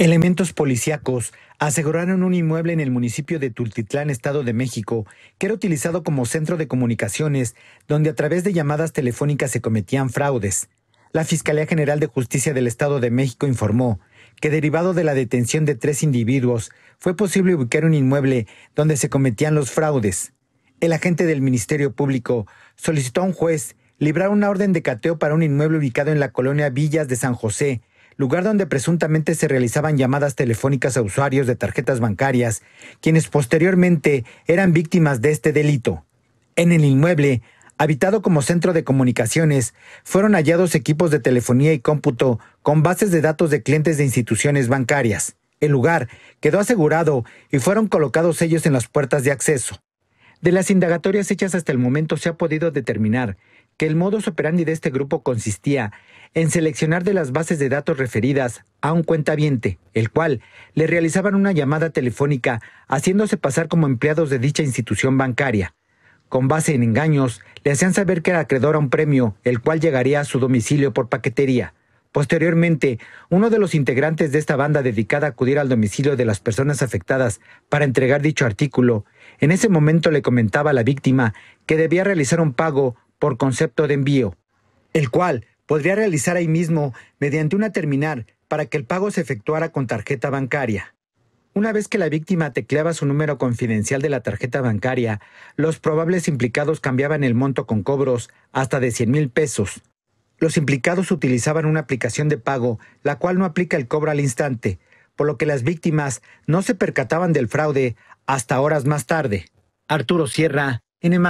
Elementos policíacos aseguraron un inmueble en el municipio de Tultitlán, Estado de México, que era utilizado como centro de comunicaciones, donde a través de llamadas telefónicas se cometían fraudes. La Fiscalía General de Justicia del Estado de México informó que derivado de la detención de tres individuos, fue posible ubicar un inmueble donde se cometían los fraudes. El agente del Ministerio Público solicitó a un juez librar una orden de cateo para un inmueble ubicado en la colonia Villas de San José, lugar donde presuntamente se realizaban llamadas telefónicas a usuarios de tarjetas bancarias, quienes posteriormente eran víctimas de este delito. En el inmueble, habitado como centro de comunicaciones, fueron hallados equipos de telefonía y cómputo con bases de datos de clientes de instituciones bancarias. El lugar quedó asegurado y fueron colocados sellos en las puertas de acceso. De las indagatorias hechas hasta el momento se ha podido determinar que el modus operandi de este grupo consistía en seleccionar de las bases de datos referidas a un cuentaviente, el cual le realizaban una llamada telefónica haciéndose pasar como empleados de dicha institución bancaria. Con base en engaños, le hacían saber que era acreedor a un premio, el cual llegaría a su domicilio por paquetería. Posteriormente, uno de los integrantes de esta banda dedicada a acudir al domicilio de las personas afectadas para entregar dicho artículo, en ese momento le comentaba a la víctima que debía realizar un pago por concepto de envío, el cual podría realizar ahí mismo mediante una terminal para que el pago se efectuara con tarjeta bancaria. Una vez que la víctima tecleaba su número confidencial de la tarjeta bancaria, los probables implicados cambiaban el monto con cobros hasta de 100 mil pesos. Los implicados utilizaban una aplicación de pago, la cual no aplica el cobro al instante, por lo que las víctimas no se percataban del fraude hasta horas más tarde. Arturo Sierra, N.